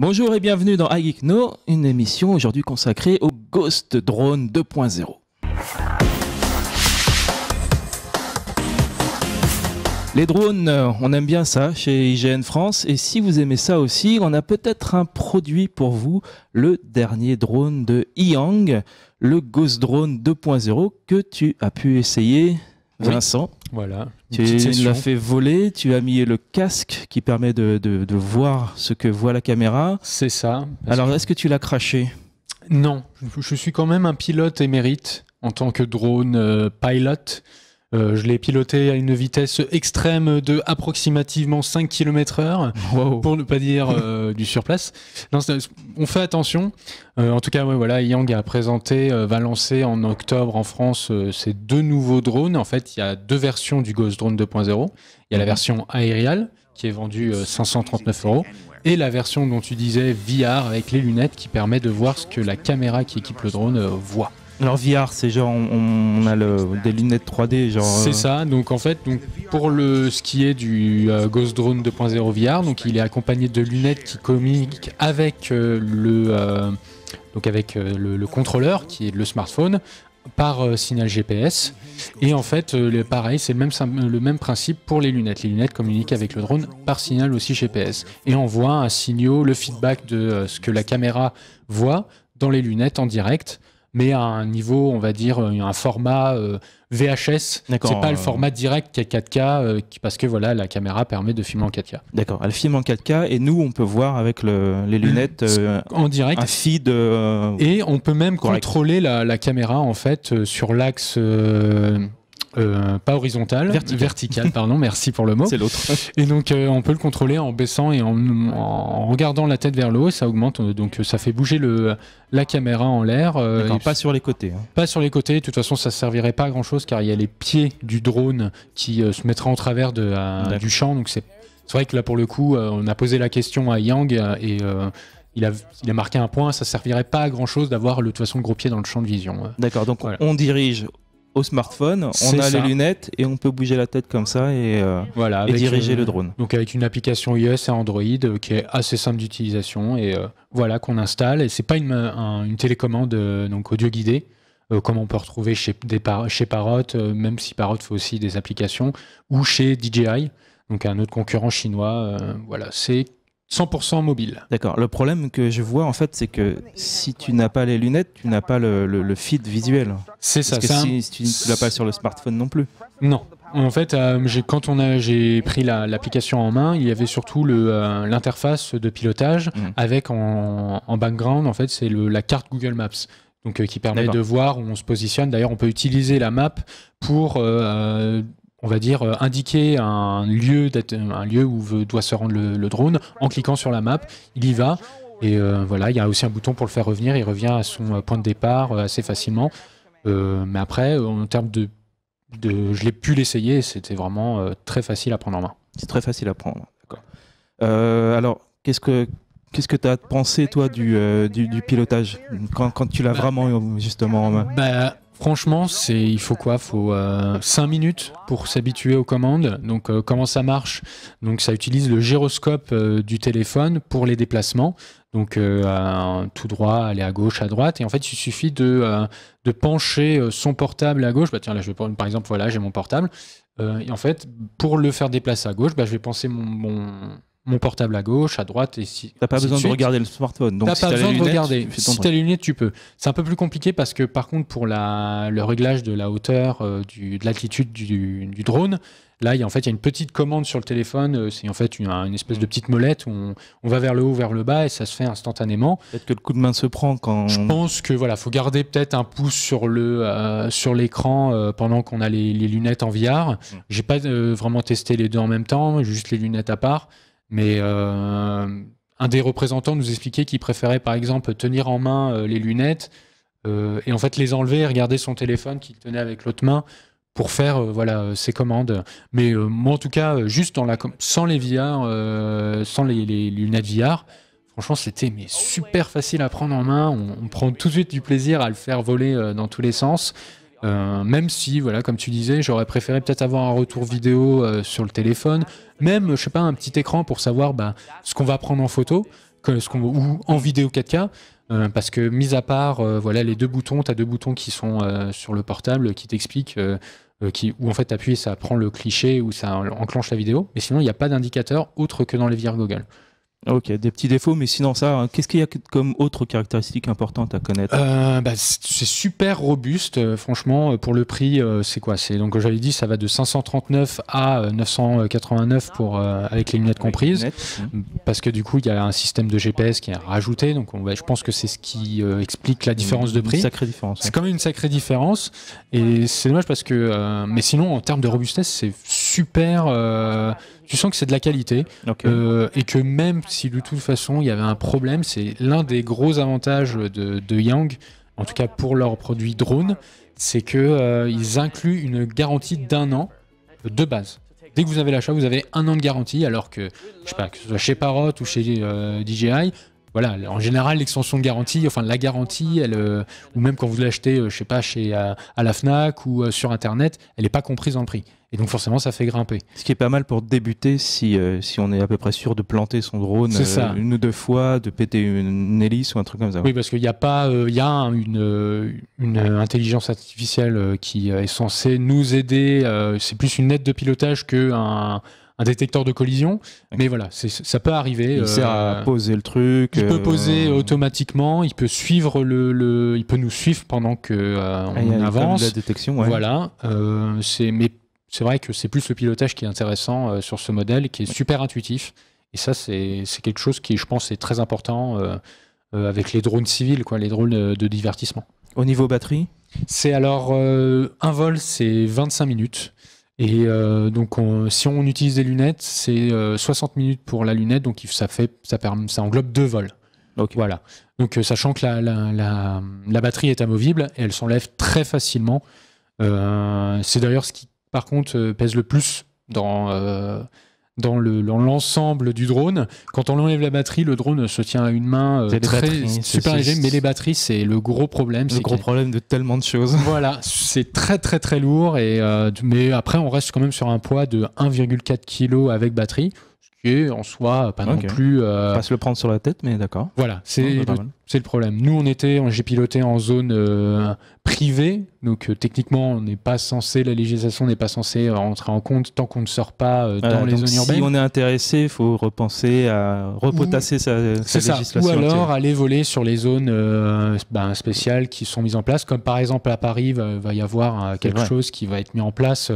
Bonjour et bienvenue dans iGeekno, une émission aujourd'hui consacrée au Ghost Drone 2.0. Les drones, euh, on aime bien ça chez IGN France et si vous aimez ça aussi, on a peut-être un produit pour vous, le dernier drone de Yang, le Ghost Drone 2.0 que tu as pu essayer, Vincent. Voilà. Tu l'as fait voler, tu as mis le casque qui permet de, voir ce que voit la caméra. C'est ça. Alors, est-ce que tu l'as craché Non, je, suis quand même un pilote émérite en tant que drone euh, pilote. pilot. Euh, je l'ai piloté à une vitesse extrême de approximativement 5 km heure, pour ne pas dire euh, du surplace. on fait attention. Euh, en tout cas, voilà, Yang a présenté, va lancer en octobre en France ces deux nouveaux drones. En fait, il y a deux versions du Ghost Drone 2.0. Il y a la mhm. version aériale qui est vendue 539 euros et la version dont tu disais VR avec les lunettes qui permet de voir ce que la caméra qui équipe le drone voit. Alors VR, c'est genre on, a des lunettes 3D, genre. C'est euh, ça. Donc en fait, pour le ce qui est du euh, Ghost Drone 2.0 VR, donc il est accompagné de lunettes qui communiquent avec euh, le donc avec le, contrôleur qui est le smartphone par signal GPS. Et en fait, pareil, c'est le même, le même principe pour les lunettes. Les lunettes communiquent avec le drone par signal aussi GPS et voit un signal, le feedback de ce que la caméra voit dans les lunettes en direct mais à un niveau, on va dire, euh, un format euh, VHS. VHS. C'est pas le format direct 4K, euh, parce que voilà, la caméra permet de filmer en 4K. D'accord, elle filme en 4K et nous, on peut voir avec les lunettes en direct. un feed. et on peut même contrôler la, la, caméra en fait sur l'axe euh, pas horizontal, vertical, pardon, merci pour le mot. C'est l'autre. Et donc euh, on peut le contrôler en baissant et en, regardant la tête vers le haut, ça augmente, euh, donc ça fait bouger le, la caméra en l'air. et, pas sur les côtés. Hein. Pas sur les côtés, de toute façon ça servirait pas à grand chose car il y a les pieds du drone qui se mettraient en travers de, du champ, donc c'est vrai que là pour le coup on a posé la question à Yang et... Il a, marqué un point, ça servirait pas à grand chose d'avoir de toute façon le gros pied dans le champ de vision. Hein. D'accord, donc on dirige smartphone, on a les lunettes et on peut bouger la tête comme ça et, euh, voilà, diriger le drone. Donc avec une application iOS et Android euh, qui est assez simple d'utilisation et euh, voilà qu'on installe. Et c'est pas une, télécommande donc audio guidée. comme on peut retrouver chez, Parot, chez Parrot, même si Parrot fait aussi des applications, ou chez DJI, donc un autre concurrent chinois. voilà, c'est 100% mobile. D'accord. Le problème que je vois, en fait, c'est que si tu n'as pas les lunettes, tu n'as pas le, feed visuel. C'est ça. Parce que si, tu ne l'as pas sur le smartphone non plus. Non. En fait, euh, quand on a, j'ai pris l'application en main, il y avait surtout euh, l'interface de pilotage mm. avec en, background, en fait, c'est la carte Google Maps. Donc, euh, qui permet de voir où on se positionne. D'ailleurs, on peut utiliser la map pour on va dire, euh, indiquer un lieu, un lieu où doit se rendre le, drone en cliquant sur la map. Il y va. Et euh, voilà, il y a aussi un bouton pour le faire revenir. Il revient à son euh, point de départ assez facilement. mais après, en termes de, Je l'ai pu l'essayer. C'était vraiment très facile à prendre en main. C'est très facile à prendre. alors, qu'est-ce que. Qu'est-ce que tu as pensé, toi, du, pilotage, quand, tu l'as bah, vraiment justement en main bah, Franchement, c'est il faut quoi Faut 5 euh, minutes pour s'habituer aux commandes. Donc euh, comment ça marche Donc ça utilise le gyroscope euh, du téléphone pour les déplacements. Donc tout droit, aller à gauche, à droite. Et en fait, il suffit de, de pencher son portable à gauche. Bah tiens, là je vais prendre, par exemple, voilà, j'ai mon portable. et en fait, pour le faire déplacer à gauche, bah, je vais penser mon, mon mon portable à gauche, à droite. et si, T'as pas besoin de, regarder le smartphone. Donc pas besoin de regarder. tu Si les lunettes, tu peux. C'est un peu plus compliqué parce que par contre, pour le réglage de la hauteur, euh, de l'altitude du, drone, là, il y a, en fait, il y a une petite commande sur le téléphone. Euh, c'est en fait une, espèce de mm. petite molette où on, va vers le haut, vers le bas et ça se fait instantanément. Peut-être que le coup de main se prend quand. Je pense que voilà, faut garder peut-être un pouce sur le euh, sur l'écran pendant qu'on a les, lunettes en VR. Mm. J'ai pas vraiment testé les deux en même temps, juste les lunettes à part. Mais euh, un des représentants nous expliquait qu'il préférait par exemple tenir en main euh, les lunettes euh, et en fait les enlever et regarder son téléphone qu'il tenait avec l'autre main pour faire ses voilà ses commandes. Mais moi en tout cas, juste la sans les VR, sans les, lunettes VR, franchement c'était super facile à prendre en main. on, prend tout de suite du plaisir à le faire voler dans tous les sens. Euh, même si, voilà, comme tu disais, j'aurais préféré peut-être avoir un retour vidéo euh, sur le téléphone, même, je sais pas, un petit écran pour savoir bah, ce qu'on va prendre en photo ou en vidéo 4K. Euh, parce que, mis à part voilà, les deux boutons, tu as deux boutons qui sont sur le portable qui t'expliquent où en fait tu ça prend le cliché ou ça enclenche la vidéo. Mais sinon, il n'y a pas d'indicateur autre que dans les VR Google. Ok, des petits défauts, mais sinon ça, hein, qu'est-ce qu'il y a comme autre caractéristique importante à connaître euh, bah, C'est super robuste, euh, franchement, euh, pour le prix, c'est quoi C'est donc j'avais dit, ça va de 539 à 989 pour avec les lunettes comprises, mhm. parce que du coup il y a un système de GPS qui est rajouté, donc on, je pense que c'est ce qui explique la différence de prix. sacrée différence. C'est quand même une sacrée différence, et c'est dommage parce que, mais sinon en termes de robustesse, c'est super. Euh, tu sens que c'est de la qualité euh, et que même si de toute façon il y avait un problème, c'est l'un des gros avantages de, de, Yang, en tout cas pour leurs produits drone, c'est que euh, ils incluent une garantie d'un an de base. Dès que vous avez l'achat, vous avez un an de garantie, alors que je sais pas que ce soit chez Parrot ou chez DJI, voilà, en général, l'extension de garantie, enfin la garantie, elle, ou même quand vous l'achetez, je sais pas, chez, à, la FNAC ou sur Internet, elle n'est pas comprise dans le prix. Et donc forcément, ça fait grimper. Ce qui est pas mal pour débuter si, euh, si on est à peu près sûr de planter son drone euh, une ou deux fois, de péter une, hélice ou un truc comme ça. Oui, parce qu'il y a pas, euh, il y a une, une intelligence artificielle qui est censée nous aider. c'est plus une aide de pilotage qu'un un détecteur de collision. Mais voilà, ça peut arriver. Il à poser le truc. Il peut poser automatiquement. Il peut suivre le, il peut nous suivre pendant que ah, on avance. la détection. Voilà. c'est mais c'est vrai que c'est plus le pilotage qui est intéressant euh, sur ce modèle, qui est super intuitif. Et ça, c'est quelque chose qui, je pense, est très important euh, euh, avec les drones civils, quoi, les drones de, divertissement. Au niveau batterie C'est alors, un vol, c'est 25 minutes. Et donc, si on utilise des lunettes, c'est 60 minutes pour la lunette, donc ça, fait, ça, permet, ça englobe deux vols. Voilà. Donc, sachant que la, la, la, la batterie est amovible, et elle s'enlève très facilement. c'est d'ailleurs ce qui par contre, euh, pèse le plus dans euh, dans l'ensemble du drone. Quand on enlève la batterie, le drone se tient à une main euh, très super léger, mais les batteries, c'est le gros problème. Le gros problème de tellement de choses. Voilà, c'est très très très lourd, et, mais après, on reste quand même sur un poids de 1,4 kg avec batterie qui en soi pas non plus. Euh, pas se le prendre sur la tête, mais d'accord. Voilà, c'est le, le, problème. Nous, on était, j'ai piloté en zone euh, privée, donc euh, techniquement, on n'est pas censé, la législation n'est pas censée rentrer en compte tant qu'on ne sort pas dans les zones urbaines. Si on est intéressé, il faut repenser à repotasser sa, législation. Ça. Ou alors aller voler sur les zones ben, spéciales qui sont mises en place, comme par exemple à Paris, va, va y avoir quelque chose qui va être mis en place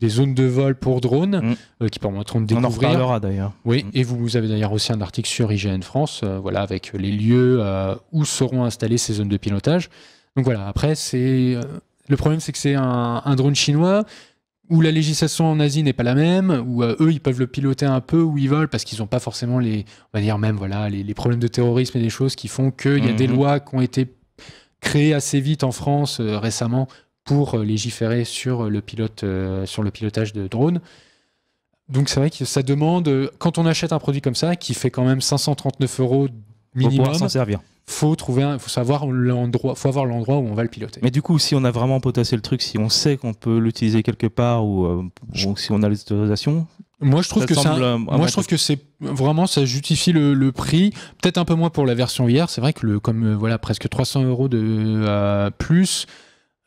des zones de vol pour drones mm. euh, qui permettront de découvrir. On en parlera d'ailleurs. Oui, mm. et vous, avez d'ailleurs aussi un article sur IGN France, euh, voilà, avec les lieux euh, où seront installées ces zones de pilotage. Donc voilà, après, c'est. Le problème, c'est que c'est un, drone chinois où la législation en Asie n'est pas la même, où eux, ils peuvent le piloter un peu où ils volent, parce qu'ils n'ont pas forcément les, on dire même, voilà, les, problèmes de terrorisme et des choses qui font qu'il y a mm, des lois qui ont été créées assez vite en France récemment pour légiférer sur le, pilote, euh, sur le pilotage de drones. Donc c'est vrai que ça demande, quand on achète un produit comme ça, qui fait quand même 539 euros minimum, s'en servir. Faut trouver, faut savoir l'endroit, faut avoir l'endroit où on va le piloter. Mais du coup, si on a vraiment potassé le truc, si on sait qu'on peut l'utiliser quelque part ou, euh, si on a l'autorisation, moi, je trouve que euh, moi, je trouve que c'est vraiment ça justifie le, prix. Peut-être un peu moins pour la version hier. C'est vrai que le, comme voilà presque 300 euros de plus,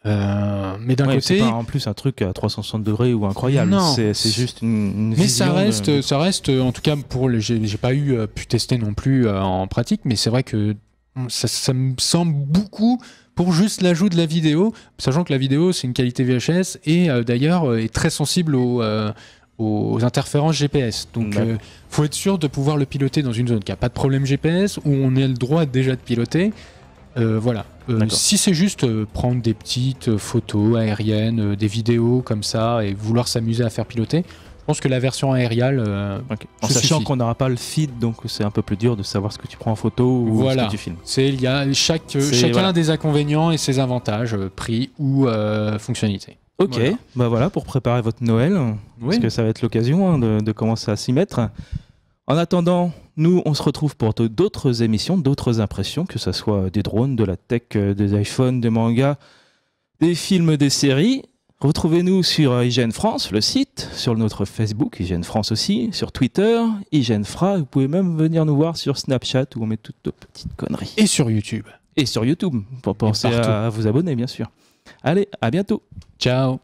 euh, mais d'un côté, c'est pas en plus un truc à 360 degrés ou incroyable. C'est juste une, vision mais ça reste, ça reste, en tout cas pour, j'ai pas eu euh, pu tester non plus euh, en pratique, mais c'est vrai que hum, ça, me semble beaucoup pour juste l'ajout de la vidéo, sachant que la vidéo c'est une qualité VHS et d'ailleurs est très sensible aux interférences GPS. Donc, il faut être sûr de pouvoir le piloter dans une zone qui a pas de problème GPS, où on a le droit déjà de piloter. Euh, voilà. Euh, si c'est juste euh, prendre des petites photos aériennes, des vidéos comme ça et vouloir s'amuser à faire piloter, je pense que la version aérienne. En sachant qu'on n'aura pas le feed, donc c'est un peu plus dur de savoir ce que tu prends en photo ou ce que tu filmes. C'est il y a chaque chacun des inconvénients et ses avantages, prix ou fonctionnalité. Ok, ben bah voilà pour préparer votre Noël, parce que ça va être l'occasion hein, de, de commencer à s'y mettre. En attendant, nous, on se retrouve pour d'autres émissions, d'autres impressions, que ce soit des drones, de la tech, euh, des iPhones, des mangas, des films, des séries. Retrouvez-nous sur Hygiene euh, France, le site, sur notre Facebook, Hygiene France aussi, sur Twitter, Hygiene Fra. Vous pouvez même venir nous voir sur Snapchat où on met toutes nos petites conneries. Et sur YouTube. Et sur YouTube, pour penser à vous abonner, bien sûr. Allez, à bientôt. Ciao.